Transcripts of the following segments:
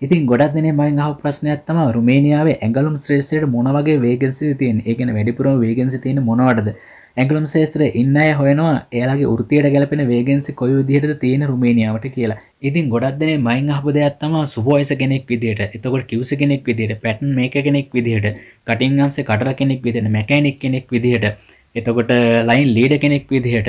ඉතින් ගොඩක් දෙන මයින් හ ප්‍රශ්නයක් තම රුමේනියාව ඇගලුම් ශ්‍රේෂයට මොනවගේ වේගෙන්සි තියෙන් ඒගෙන වැඩිපුරම වේගෙන්සි තියෙන මොනවටද ඇගලුම් ශේත්‍ර ඉන්න හොයනවා ඒයාගේ ෘතියට ගැලපෙන වේගෙන්සි කොයි විදිහයට තියෙන රුමේනියාවට කියලා ඉතින් ගොඩක් දෙන මයින් අහපු දෙයක් තම සුබෝයිස කෙනෙක් විදිට එතකොට කිවස කෙනෙක් විදිට පැටන් මේක කෙනෙක් විදිහට කටින්ගන්සේ කටර කෙනෙක් විදිට මැකැනෙක් කෙනෙක් විදිහට එතකොට ලයින් ලීඩ කෙනෙක් විදිහට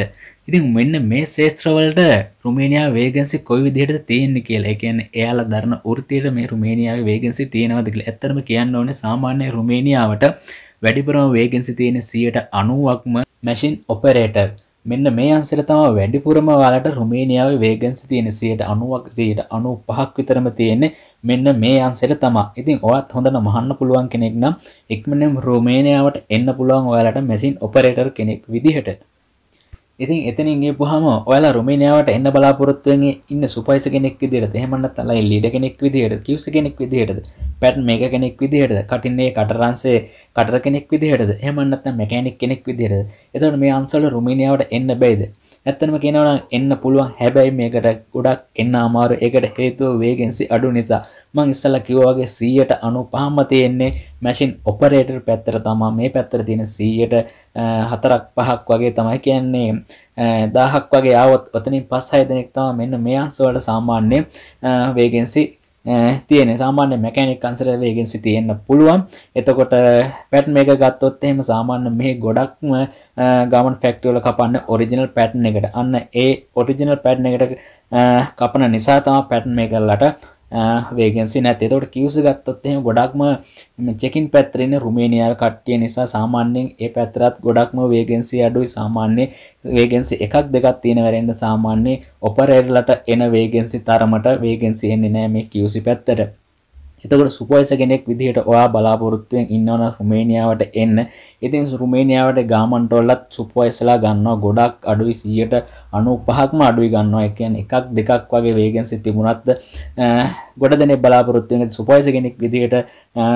ඉතින් මෙන්න මේ ශේත්‍රවලට රුමේනියා වේගන්සි කොයි විදිහට තියෙන්නේ කියලා එකන් එයාලා දරන ෘතියට මේ රුමේනියාව වේගන්සි තියෙනවදකල ඇත්තරම කියන්න ඕන සාමාන්‍ය රුමේනියාවට වැඩිපුරම වේගෙන්සි තියෙන සියට අනුවක්ම මැසින් ඔපරේටර් මෙන්න මේ අන්සර තම වැඩිපුරම වාලට රුමේනියාව වේගන්සි තියෙන සියයට අනුවක්ජයට අනු පහක් විතරම තියෙන්නේ මෙන්න මේ අන්සෙට තමා ඉතින් ඔයත් හොඳන මහන්න පුළුවන් කෙනෙක් නම් එක්මනම් රුමේනියාවට එන්න පුළුවන් ඔයාලට මැසින් ඔපරේටර් කෙනෙක් විදිහට ඉතින් එතනින් ගේපුහම ඔයාලා රුමේනියාවට එන්න බලාපොරොත්තුවෙන් ඉන්න සුපයිස කෙනෙක් විදිහට එහෙම නැත්නම් ලීඩ කෙනෙක් විදිහට කිව්ස් කෙනෙක් විදිහට පැට් මේක කෙනෙක් විදිහට කටින්නේ කටරන්සේ කටර කෙනෙක් විදිහට එහෙම නැත්නම් මෙකැනික් කෙනෙක් විදිහට එතකොට මේ අන්සල රුමේනියාවට එන්න බැයිද ඇත්තනම කෙනවන එන්න පුළුවන් හැබැයි මේකට ගොඩක් එන්න අමාරු එකට හේතුව වේගෙන්සි අඩු නිසා මං ඉස්සල කිව්වාගේ සීයට අනු පහම තියෙන්නේ මැසින් ඔපරේටර් පැත්තර තමා මේ පැත්තර තියෙන සීයට හතරක් පහක් වගේ තමයි කියන්නේ දාහක් වගේ ආවත් ඔතනින් පස් හය දෙනෙක් තමා මෙන්න මේ අංශවලට සාමාන්‍ය වේගෙන්සි තියෙන සාමාන්‍ය මැකැනික් අන්සර වේගෙන්සි තියෙන්න්න පුළුවන් එතකොට පැට් මේක ගත්තොත් එහෙම සාමාන්‍ය මේ ගොඩක්ම ගමන් ෆෙක්ටවල කපන්න ඔරිජිනල් පැට් එකට අන්න ඒ ඔරිජිනල් පැට් එකට කපන නිසා තම පැට් මේ කරලට වේගෙන්සි නැතේ තොට කිවස ගත්තොත්ය ගොඩක්ම චෙකින් පැත්තරෙන රුමේනියාව කට්ටිය නිසා සාමාන්‍යෙන් ඒ පැත්තරත් ගොඩක්ම වේගෙන්සි අඩුයි සාමාන්‍ය වේගෙන්සි එකක් දෙකත් තියෙන වැරෙන්ට සාමාන්‍ය ඔපරේල්ලට එන වේගෙන්සි තරමට වේගෙන්සි එන්නේ නෑ මේ කිවසි පැත්තට එතකට සුපයිස කෙනෙක් විදිහට ඔයා බලාපොරොත්තුවෙන් ඉන්නවන රුමේනියාවට එන්න ඉතින් රුමේනියාවට ගාමන්ටොල්ලත් සුපයිසලා ගන්නවා ගොඩක් අඩුයි සියට අනු පහක්ම අඩුයි ගන්නවා එකන් එකක් දෙකක් වගේ වේගෙන් සිති මුණත්ද ගොඩ දෙන බලාපොරොත්තුවෙන් සුපයිස කෙනෙක් විදිහට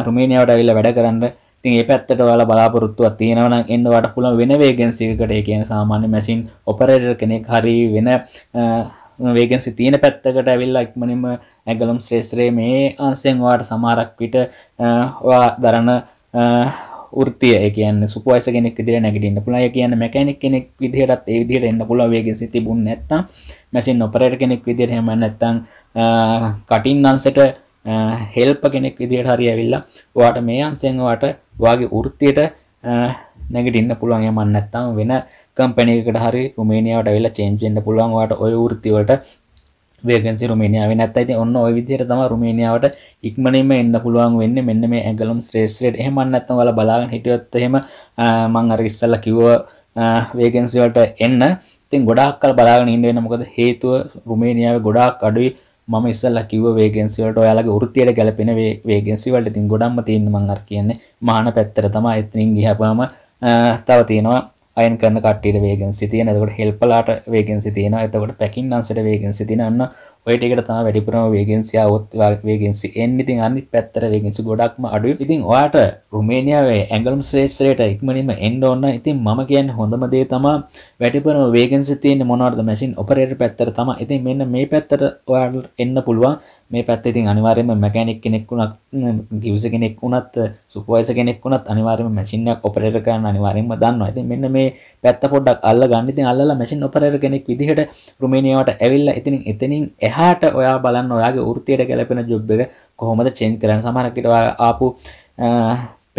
රුමේනියාවට ඇවිල්ල වැඩ කරන්න තින් ඒ පැත්තට වාලා බලාපොරොත්තුව තියෙනවන එන්නවට පුළන් වෙන වේගෙන් සිකට කියන සාමාන්‍ය මැසින් ඔපරට කෙනෙක් හරි වෙන වේගෙන්සි තියෙන පැත්තකට ඇවිල්ලා ඉක්මනින්ම ඇගලම් ශ්‍රේෂ්ත්‍රයේ මේ අන්සයෙන් වාට සමාරක් විට දරන ෘතිය කියන සුපස කෙනෙක් දිර නැගටන්න පුළය කියන මැකැනෙක් කෙනෙක් විදිහටත් ඒ විදිහට එන්න පුළ වේගෙන්සි තිබුණ නැත්තම් මැසින් නොපරට කෙනෙක් විදිර හැම නැත්තං කටින් අන්සට හෙල්ප කෙනෙක් විදිහට හරි ඇවිල්ලා වාට මේ අන්සෙන්වාට වගේ ෘතියට නැගටින්න පුළුවන් යමන් නැත්තම් වෙන කම්පැනිකට හරි රුමේනියාවට වෙලා චේන්ජෙන්ට පුළුවන් වාට ඔය ෘතිවලට වේගන්සි රුමේනියාව නැත්ත ඇති ඔන්න ඔය විදිහට තම රුමේනියාවට ඉක්මනින්ම එන්න පුළුවන් වෙන්න මෙන්න මේ ඇගලුම් ශ්‍රේෂ්ත්‍රයට එහෙම නැත්නම් ඔයාලා බලාගෙන හිටියොත් එහෙම මම අර ඉස්සල්ලා කිව්ව වේගන්සි වලට එන්න ඉතින් ගොඩාක් කල් බලාගෙන ඉන්න වෙන මොකද හේතුව රුමේනියාවේ ගොඩාක් අඩුයි මම ඉස්සල්ලා කිව්ව වේගන්සි වලට ඔයාලගේ වෘත්තියට ගැලපෙන වේගන්සි වලට ඉතින් ගොඩක්ම තියෙන මම අර කියන්නේ මහාන පැත්තට තමයි ඉතින් ගිහපුවාම තව තියෙනවා අයන් කරන කට්ටියට වේගෙන්සි තියෙන එතකොට හෙල්පලාට වේගෙන්සි තියෙනවා එතකොට පැකින් අන්සට වේගෙන්සි තියෙන අන්න ඔයටකට තම වැඩිපුරම වේගෙන්සිය ඔත් වේගෙන්සි එන්නිති අනි පැත්තර වේගෙන්සි ගොඩක්ම අඩු ඉතින් ඔයාට රුමේනියාවේ ඇගලම් ශ්‍රේෂ්ත්‍රයට ඉක්මනින්ම එන්ඩ ඔන්න ඉතින් ම කියන්න හොඳමදේ තමා වැඩිපුරම වේගෙන්සි තියෙන මොනවද මැසින් ඔපරේට පැත්තර තම ඉතින් මෙන්න මේ පැත්තට ඔයාට එන්න පුළුවන් මේ පැත්තඉතින් අනිවාරයම මැකැනෙක් කෙනෙක් වුණත් ගිවස කෙනෙක් වුණත් සුපෝයස කෙනෙක් වුණත් අනිවාරම මැසිනයක් ඔපරේට කරන්න අනිවාරෙන්ම දන්න ඇති මෙන්න මේ පැත්ත පොඩක් අල්ල ගන්නති අල්ල මැසින් ඔපරේර කෙනෙක් විදිහට රුමේනියාවට ඇවිල්ල ඉතින් එතනින් එහ එහාට ඔයා බලන්න ඔයාගේ ෘතියට ගැලපෙන ජොබ් එක කොහොමද චෙන් කරන්න සමහරකට ආපු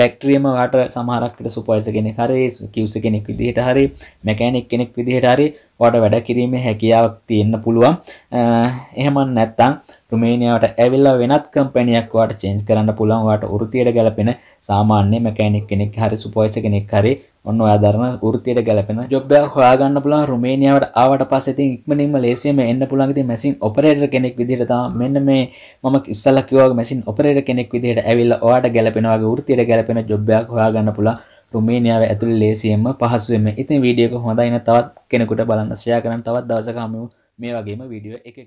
පැක්ට්‍රියම වාට සමහරක්කට සුපයිස කෙනෙ හරි කිව්ස කෙනෙක් විදිහට හරි මැකෑනෙක් කෙනෙක් විදිහට හරි වට වැඩ කිරීම හැකියාවක් තියෙන්න්න පුළුවන් එහෙම නැත්තං රුමේනියාවට ඇවිල්ලා වෙනත් කම්පැනියක් වට චේන්ජ් කරන්න පුළුවන් වට ෘතියට ගැලපෙන සාමාන්‍ය මැකැනික් කෙනෙක් හරි සුපොයිස කෙනෙක් හරි ඔන්න අදරන ෘතියට ගැලපෙන ජොබ්බයක් හොයාගන්න පුළුවන් රුමේනියාවට ආවට පස්සෙති ඉක්මනින්ම ලේසියම එන්න පුළන්ගති මැසින් ඔපරේට කෙනෙක් විදිරතා මෙන්න මේ මම ඉස්සල්ලකිවගේ මැසින් ඔපරේට කෙනෙක් විදිහට ඇවිල්ලා ඔයාට ගැලපෙනවාගේ ෘතියට ගැලපෙන ජොබ්බයක් හොයාගන්න පුළුවන් රුමේනියාව ඇතුළ ලේසියෙන්ම පහසුවෙන්ම ඉතින් වීඩියක හොඳයින තවත් කෙනෙකුට බලන්න ශයා කරන තවත් දවසකමු මේ වගේම වීඩියෝ එකකින්